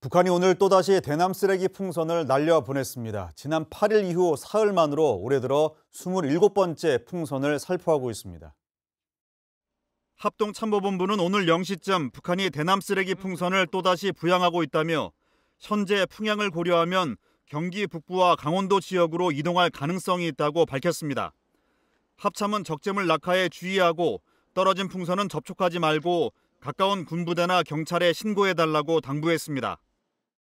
북한이 오늘 또다시 대남 쓰레기 풍선을 날려보냈습니다. 지난 8일 이후 사흘 만으로 올해 들어 27번째 풍선을 살포하고 있습니다. 합동참모본부는 오늘 0시쯤 북한이 대남 쓰레기 풍선을 또다시 부양하고 있다며 현재 풍향을 고려하면 경기 북부와 강원도 지역으로 이동할 가능성이 있다고 밝혔습니다. 합참은 적재물 낙하에 주의하고 떨어진 풍선은 접촉하지 말고 가까운 군부대나 경찰에 신고해달라고 당부했습니다.